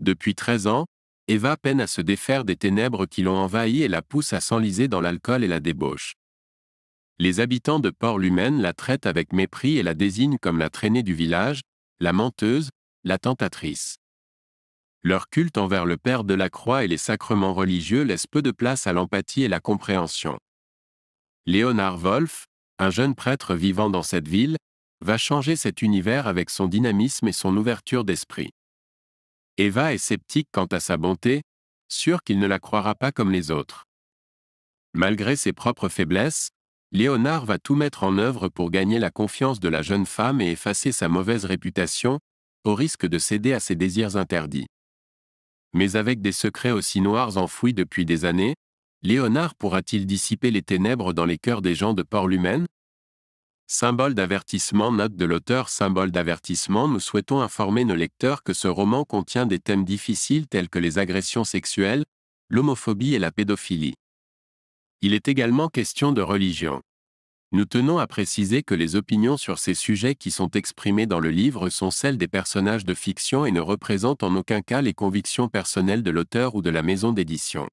Depuis 13 ans, Eva peine à se défaire des ténèbres qui l'ont envahie et la pousse à s'enliser dans l'alcool et la débauche. Les habitants de Port-Lumène la traitent avec mépris et la désignent comme la traînée du village, la menteuse, la tentatrice. Leur culte envers le Père de la Croix et les sacrements religieux laisse peu de place à l'empathie et la compréhension. Léonard Wolff, un jeune prêtre vivant dans cette ville, va changer cet univers avec son dynamisme et son ouverture d'esprit. Eva est sceptique quant à sa bonté, sûre qu'il ne la croira pas comme les autres. Malgré ses propres faiblesses, Léonard va tout mettre en œuvre pour gagner la confiance de la jeune femme et effacer sa mauvaise réputation, au risque de céder à ses désirs interdits. Mais avec des secrets aussi noirs enfouis depuis des années, Léonard pourra-t-il dissiper les ténèbres dans les cœurs des gens de Port-Lumène Symbole d'avertissement Note de l'auteur Symbole d'avertissement Nous souhaitons informer nos lecteurs que ce roman contient des thèmes difficiles tels que les agressions sexuelles, l'homophobie et la pédophilie. Il est également question de religion. Nous tenons à préciser que les opinions sur ces sujets qui sont exprimées dans le livre sont celles des personnages de fiction et ne représentent en aucun cas les convictions personnelles de l'auteur ou de la maison d'édition.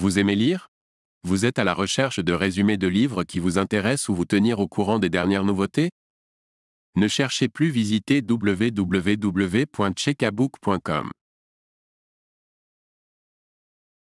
Vous aimez lire vous êtes à la recherche de résumés de livres qui vous intéressent ou vous tenir au courant des dernières nouveautés Ne cherchez plus visiter www.checkabook.com.